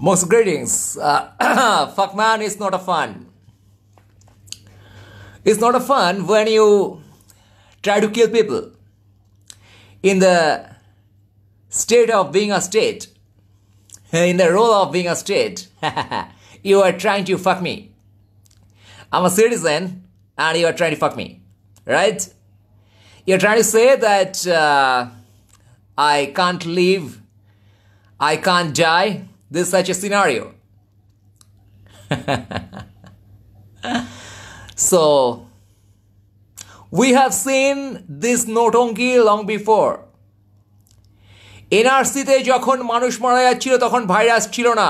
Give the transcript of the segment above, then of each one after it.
Most greetings. Uh, fuck man is not a fun. It's not a fun when you try to kill people in the state of being a state, in the role of being a state. you are trying to fuck me. I'm a citizen and you are trying to fuck me, right? You're trying to say that uh, I can't live, I can't die. This such a scenario. so, we have seen this notongi long before. এনআরসিতে যখন মানুষ মারা যাচ্ছিল তখন virus ছিল না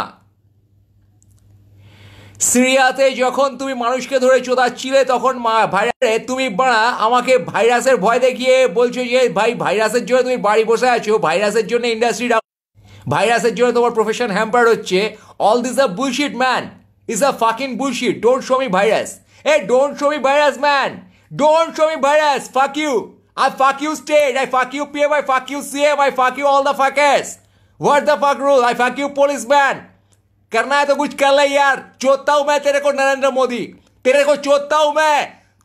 সিরিয়াতে যখন তুমি মানুষকে ধরে চোদাচ্ছিলে তখন ভাইরাসে তুমি বাড়া আমাকে ভাইরাসের ভয় দেখিয়ে বলছো যে ভাই ভাইরাসের জন্য তুমি বাড়ি বসে আছো ভাইরাসের জন্য ইন্ডাস্ট্রি এর জন্য তোমার প্রফেশন হ্যাম্পার হচ্ছে all this a bullshit man is a fucking bullshit don't show me virus এ don't show me virus man don't show me virus fuck you I fuck you state, I fuck you PM, I fuck you CM, I fuck you all the fuckers. What the fuck rule? I fuck you policeman. करना है तो कुछ कर ले यार चोतता हूं मैं तेरे को नरेंद्र मोदी तेरे को चोतता हूं मैं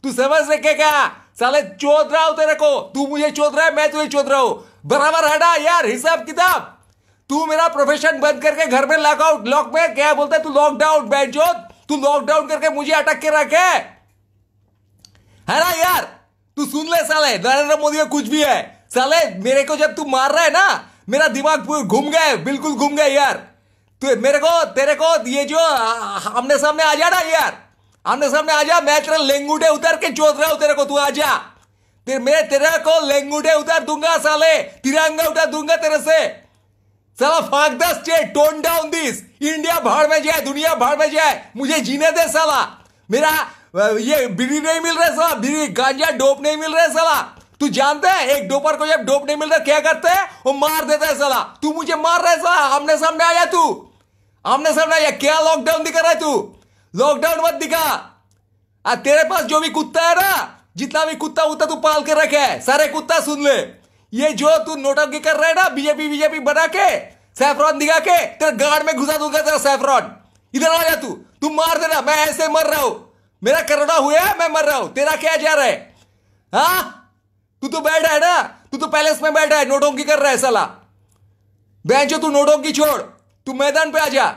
तू समझ सके क्या साले चोद रहा हूं तेरे को तू मुझे चोद रहा है मैं तुझे चोद रहा हूं बराबर हटा यार हिसाब किताब तू मेरा प्रोफेशन बंद करके घर में लॉकआउट लॉक में क्या बोलता है तू लॉकडाउन बैठो तू लॉकडाउन करके मुझे अटक के रखे है ना यार तू सुन ले साले नरेंद्र मोदी का कुछ भी है साले मेरे को जब तू मार रहा है ना मेरा दिमाग पूरा घूम गए बिल्कुल घूम गए यार तू तो मेरे को तेरे को ये जो हमने सामने आ जा ना यार हमने सामने आ जा मैं तेरा लेंगूटे उतर के चोद रहा हूं तेरे को तू आ जा तेरे मेरे तेरे को लेंगूटे उतार दूंगा साले तिरंगा उतार दूंगा तेरे से साला fuck this state tone down this India भाड़ में जाए दुनिया भाड़ में जाए मुझे जीने दे साला मेरा ये बीड़ी नहीं मिल रहा साला बीड़ी गांजा डोप नहीं मिल रहा साला तू जानते है एक डोपर को जब डोप नहीं मिल रहा क्या करते है वो मार देता है साला तू मुझे मार रहा है साला आमने सामने आया तू आमने सामने आया क्या लॉकडाउन दिखा रहा है तू लॉकडाउन मत दिखा आ तेरे पास जो भी कुत्ता है ना जितना भी कुत्ता उत्ता तू पाल के रखे है सारे कुत्ता सुन ले ये जो तू नोटी कर रहा है ना बीजेपी बीजेपी बना के सैफरॉन दिखा के तेरे गार्ड में घुसा दूंगा तेरा सैफरॉन इधर आ जा तू तू मार देना मैं ऐसे मर रहा हूं मेरा करोड़ा हुआ है मैं मर रहा हूं तेरा क्या जा रहा है हा तू तो बैठा है ना तू तो पैलेस में बैठा है नोटों की कर रहा है सला बेंचो तू नोटों की छोड़ तू मैदान पे आ जा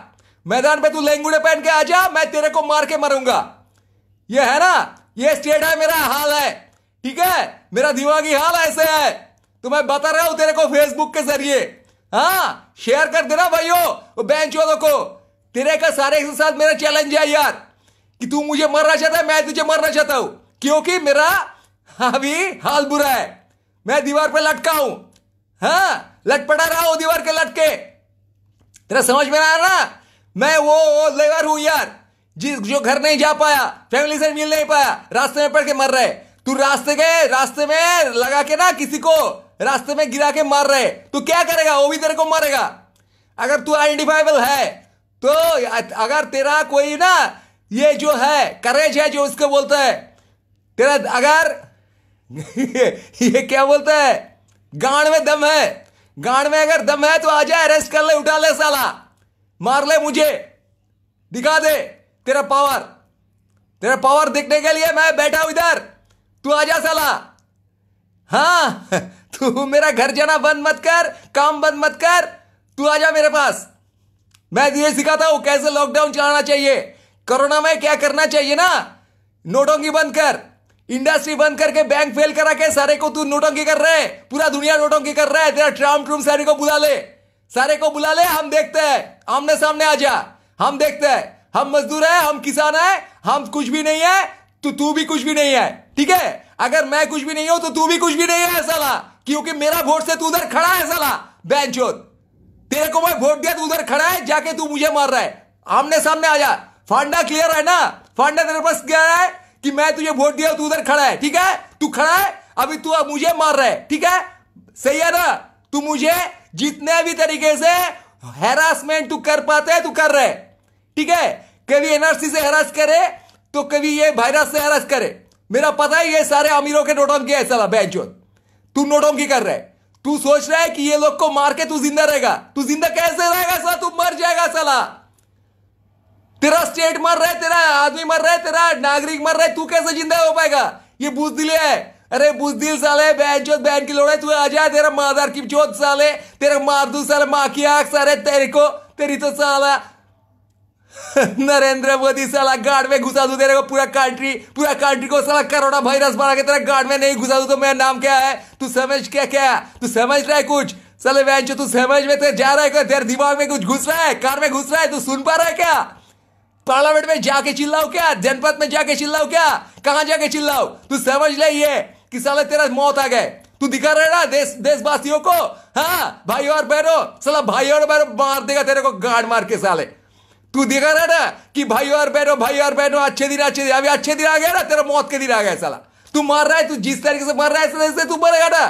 मैदान पे तू लेंगुड़े पहन के आ जा मैं तेरे को मार के मरूंगा ये है ना ये स्टेट है मेरा हाल है ठीक है मेरा दिमागी हाल ऐसे है तो मैं बता रहा हूं तेरे को फेसबुक के जरिए हाँ शेयर कर देना भाइयों बेंच वालों को तेरे का सारे के साथ मेरा चैलेंज है यार कि तू मुझे मरना चाहता है मैं तुझे मरना चाहता हूं क्योंकि मेरा अभी हाल बुरा है मैं दीवार पर लटका हूं हाँ लटपटा रहा हूं दीवार के लटके तेरा समझ में आया ना मैं वो, वो लेवर हूं यार जिस जो घर नहीं जा पाया फैमिली से मिल नहीं पाया रास्ते में पड़ के मर रहे तू रास्ते के रास्ते में लगा के ना किसी को रास्ते में गिरा के मार रहे तू तो क्या करेगा वो भी तेरे को मारेगा अगर तू आइडेंटिफाइबल है तो अगर तेरा कोई ना ये जो है करेज है जो उसको बोलता है तेरा अगर ये क्या बोलता है गांड में दम है गांड में अगर दम है तो आ जाए अरेस्ट कर ले उठा ले साला मार ले मुझे दिखा दे तेरा पावर तेरा पावर दिखने के लिए मैं बैठा हूं इधर तू आ जा साला हाँ तू मेरा घर जाना बंद मत कर काम बंद मत कर तू आजा मेरे पास मैं तो ये सिखाता हूं कैसे लॉकडाउन चलाना चाहिए कोरोना में क्या करना चाहिए ना नोटोंगी बंद कर इंडस्ट्री बंद करके बैंक फेल करा के सारे को तू नोटोंगी कर रहे है पूरा दुनिया नोटोंगी कर रहा है तेरा ट्राम ट्रूम सारे को बुला ले सारे को बुला ले हम देखते हैं आमने सामने आ जा हम देखते हैं हम मजदूर है हम किसान है हम कुछ भी नहीं है तो तू भी कुछ भी नहीं है ठीक है अगर मैं कुछ भी नहीं हूं तो तू भी कुछ भी नहीं है ला क्योंकि मेरा वोट से तू उधर खड़ा है साला बैंचोद तेरे को मैं वोट दिया तू उधर खड़ा है जाके तू मुझे मार रहा है आमने सामने आ जा फांडा क्लियर है ना फांडा तेरे पास क्लियर है कि मैं तुझे वोट दिया तू उधर खड़ा है ठीक है तू खड़ा है अभी तू मुझे मार रहा है ठीक है सही है ना तू मुझे जितने भी तरीके से हेरासमेंट तू कर पाते है तू कर रहे ठीक है कभी एनआरसी से हेरास करे तो कभी ये वायरस से हेरास करे मेरा पता है ये सारे अमीरों के नोटों के ऐसा साला तू नोटोंकी कर रहा है तू सोच रहा है कि ये लोग को मार के तू जिंदा रहेगा तू जिंदा कैसे रहेगा सला तू मर जाएगा सला तेरा स्टेट मर रहा है तेरा आदमी मर रहा है तेरा नागरिक मर रहा है तू कैसे जिंदा हो पाएगा ये बुजदिल है अरे बुजदिल साले बहन बैंचोत बहन की लोड़े तू आ जाए तेरा मादार की जोत साले तेरा मारदू साले माँ की सारे तेरे को तेरी तो साला नरेंद्र मोदी साला गार्ड में घुसा दू तेरे को पूरा कंट्री पूरा कंट्री को साला करोड़ा वायरस बना के तेरा गार्ड में नहीं घुसा दू तो मेरा नाम क्या है तू समझ क्या क्या तू समझ रहा है कुछ साले वैंचो तू समझ में तो जा रहा है तेरे दिमाग में कुछ घुस रहा है कार में घुस रहा है तू सुन पा रहा है क्या पार्लियामेंट में जाके चिल्लाओ क्या जनपद में जाके चिल्लाओ क्या कहाँ जाके चिल्लाओ तू समझ ले ये कि साले तेरा मौत आ गए तू दिखा रहे ना देश देशवासियों को हाँ भाई और बहनों साला भाई और बहनों मार देगा तेरे को गाड़ मार के साले तू देखा रहा ना कि भाई और बहनो भाई और बहनो अच्छे दिन अच्छे दिन अभी अच्छे दिन आ गया ना तेरा मौत के दिन आ गया साला तू मार रहा है तू जिस तरीके से मर रहा है ऐसे तू मरेगा ना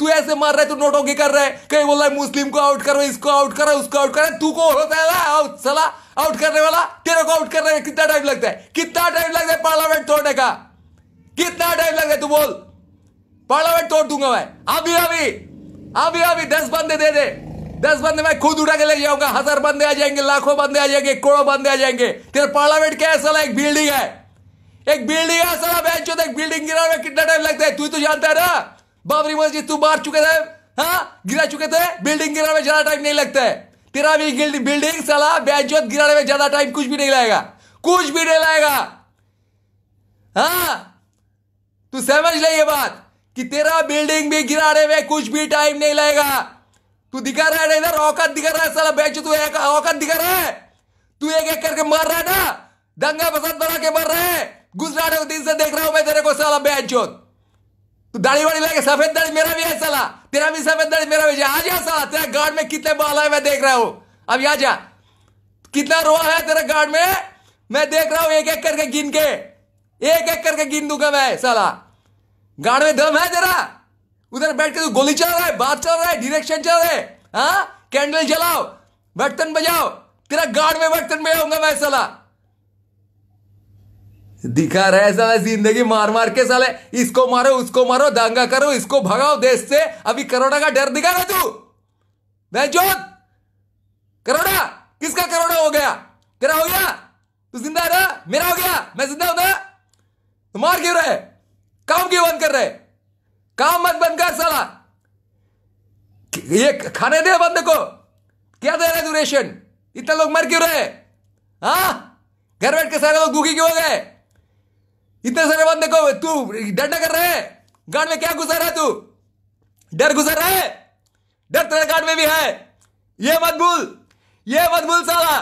तू ऐसे मार रहा है तू नोटोगी कर रहा है कहीं बोल रहा है मुस्लिम को आउट करो इसको आउट करो उसको आउट करो तू को होता है आउट साला आउट करने वाला तेरे को आउट करने में कितना टाइम लगता है कितना टाइम लगता है पार्लियामेंट तोड़ने का कितना टाइम लगता है तू बोल पार्लियामेंट तोड़ दूंगा मैं अभी अभी अभी अभी दस बंदे दे दे दस बंदे मैं खुद उठा के ले जाऊंगा हजार बंदे आ जाएंगे लाखों बंदे आ जाएंगे करोड़ों बंदे आ जाएंगे तेरा पार्लियामेंट क्या है एक बिल्डिंग है एक बिल्डिंग है साला बेंच एक बिल्डिंग गिरा में कितना टाइम लगता है तू तो जानता है ना बाबरी मस्जिद तू मार चुके थे हाँ गिरा चुके थे बिल्डिंग गिराने में ज्यादा टाइम नहीं लगता है तेरा भी बिल्डिंग साला बेंचोत गिराने में ज्यादा टाइम कुछ भी नहीं लगेगा कुछ भी नहीं लगेगा हाँ तू समझ ले ये बात कि तेरा बिल्डिंग भी गिराने में कुछ भी टाइम नहीं लगेगा तू दिखा रहा है इधर औकात दिखा रहा है साला बेच तू एक औकात दिखा रहा है तू एक एक करके मार रहा है ना दंगा फसाद बना के मार रहा है गुजरात में दिन से देख रहा हूं मैं तेरे को साला बेच तू दाढ़ी वाड़ी लगे सफेद दाढ़ी मेरा भी है साला तेरा भी सफेद दाढ़ी मेरा भी है आ जा साला तेरा गार्ड में कितने बाल है मैं देख रहा हूं अब यहाँ जा कितना रोआ है तेरा गार्ड में मैं देख रहा हूं एक एक करके गिन के एक एक करके गिन दूंगा मैं साला गार्ड में दम है तेरा उधर बैठ के तो गोली चल रहा है बात चल रहा है डिरेक्शन चल रहा है कैंडल हाँ? जलाओ बर्तन बजाओ तेरा गार्ड में बर्तन बजाऊंगा मैं साला दिखा रहा है साला जिंदगी मार मार के साले इसको मारो उसको मारो दांगा करो इसको भगाओ देश से अभी करोड़ा का डर दिखा रहा तू मैं करोड़ा किसका करोड़ा हो गया तेरा हो गया तू जिंदा है ना मेरा हो गया मैं जिंदा हूं ना तो मार क्यों रहे काम क्यों बंद कर रहे है काम मत बंद कर साला ये खाने दे बंद को क्या दे रहे तू रेशन इतने लोग मर क्यों रहे हाँ घर बैठ के सारे लोग दुखी क्यों हो गए इतने सारे बंदे को तू डंडा कर रहे है गार्ड में क्या गुजर रहा है तू डर गुजर रहा है डर तेरे गार्ड में भी है ये मत भूल ये मत भूल साला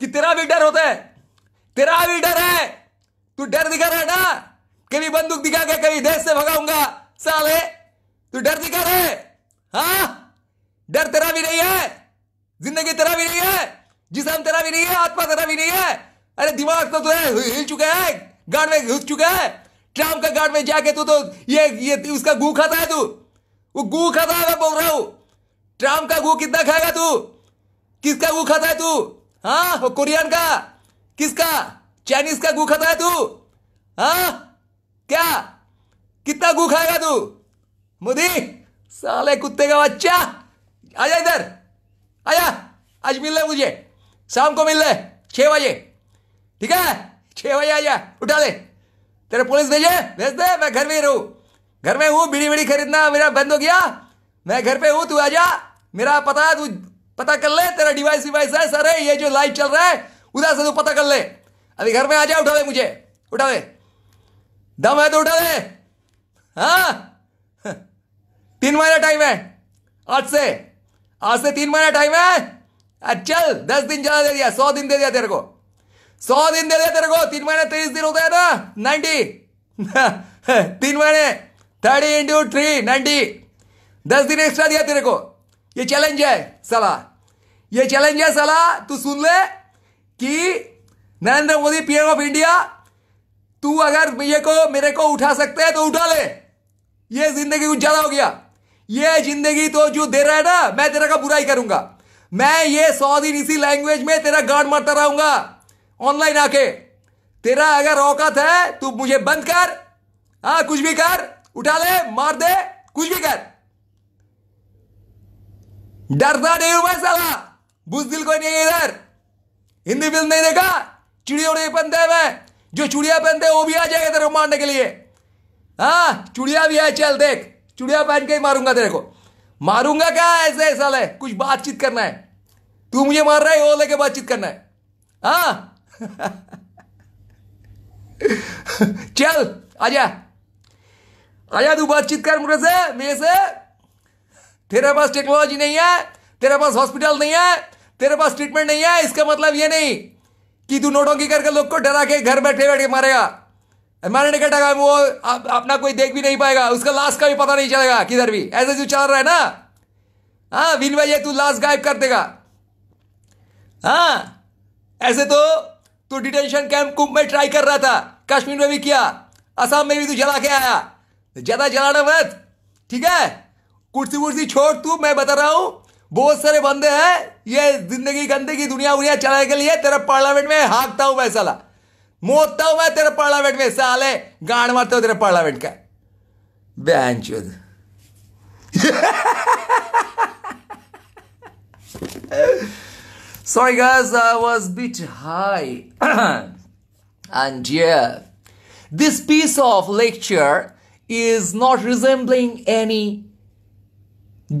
कि तेरा भी डर होता है तेरा भी डर है तू डर दिखा रहा है ना कभी बंदूक दिखा के कभी देश से भगाऊंगा साले तू डर दिखा रहे हाँ डर तेरा भी नहीं है जिंदगी तेरा भी नहीं है जिसम तेरा भी नहीं है आत्मा तेरा भी नहीं है अरे दिमाग तो तुझे हिल चुका है गाड़ में घुस चुका है ट्राम का गाड़ में जाके तू तो ये ये उसका गु खाता है तू वो गु खाता है मैं बोल रहा हूं ट्राम का गु कितना खाएगा तू किसका गु खाता है तू हाँ कोरियन का किसका चाइनीज का गु खाता है तू हाँ क्या कितना गु खाएगा तू मोदी साले कुत्ते का बच्चा आजा इधर आजा आज मिल रहा मुझे शाम को मिल ले है बजे ठीक है छः बजे आजा उठा ले तेरे पुलिस भेजे भेज दे मैं घर में ही रहूँ घर में हूँ बीड़ी बीड़ी खरीदना मेरा बंद हो गया मैं घर पे हूँ तू आजा मेरा पता तू पता कर ले तेरा डिवाइस विवाइस है सर ये जो लाइट चल रहा है उधर से तू पता कर ले अभी घर में आ जा उठा दे मुझे उठा दे दम है तो उठा दे हाँ। तीन महीना टाइम है आज से आज से तीन महीना टाइम है चल दस दिन ज्यादा दे दिया सौ दिन दे दिया तेरे को सौ दिन दे दिया तेरे को तीन महीने तेईस दिन होता है ना नाइनटी तीन महीने थर्टी इंटू थ्री नाइनटी दस दिन एक्स्ट्रा दिया तेरे को ये चैलेंज है सलाह ये चैलेंज है सलाह तू सुन ले कि Narendra Modi PM of India तू अगर ये को मेरे को उठा सकते हैं तो उठा ले ये जिंदगी कुछ ज्यादा हो गया ये जिंदगी तो जो दे रहा है ना मैं तेरा का बुराई करूंगा मैं ये सौ दिन इसी लैंग्वेज में तेरा गार्ड मारता रहूंगा ऑनलाइन आके तेरा अगर औकात है तू मुझे बंद कर हाँ कुछ भी कर उठा ले मार दे कुछ भी कर डरता नहीं हूं मैं साला दिल कोई नहीं इधर हिंदी फिल्म नहीं देखा चिड़ियों नहीं बनते मैं जो चुड़िया बनते वो भी आ जाएगा तेरे मारने के लिए हाँ चुड़िया भी है चल देख चुड़िया पहन के ही मारूंगा तेरे को मारूंगा क्या ऐसे ऐसा साले कुछ बातचीत करना है तू मुझे मार रहा है वो लेके बातचीत करना है हाँ चल आजा आजा तू बातचीत कर मुझे से मेरे से तेरे पास टेक्नोलॉजी नहीं है तेरे पास हॉस्पिटल नहीं है तेरे पास ट्रीटमेंट नहीं है इसका मतलब ये नहीं कि तू नोटों की करके लोग को डरा के घर बैठे बैठे मारेगा मैंने ने कटेगा वो अपना कोई देख भी नहीं पाएगा उसका लाश का भी पता नहीं चलेगा किधर भी ऐसे जो चल रहा है ना हाँ विन भाई तू लाश गायब कर देगा हाँ ऐसे तो तू डिटेंशन कैंप कुंभ में ट्राई कर रहा था कश्मीर में भी किया असम में भी तू जला के आया ज्यादा जलाना मत ठीक है कुर्सी कुर्सी छोड़ तू मैं बता रहा हूं बहुत सारे बंदे हैं ये जिंदगी गंदगी दुनिया उनिया चलाने के लिए तेरा पार्लियामेंट में हाँकता हूं मैं साला मोता हुआ तेरे पार्लियामेंट में साले गांड मारते हो तेरे Sorry guys, I was a bit high. and yeah, this piece of lecture is not resembling any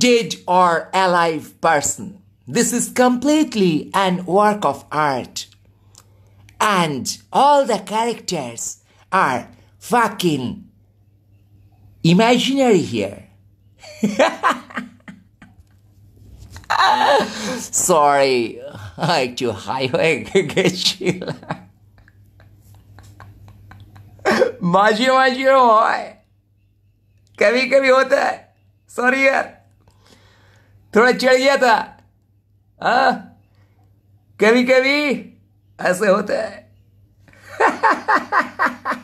dead or alive person. This is completely an work of art and all the characters are fucking imaginary here. Sorry, I too high माजी माजी हाय कभी कभी होता है sorry यार थोड़ा चढ़ गया था हाँ कभी कभी ऐसे होते हैं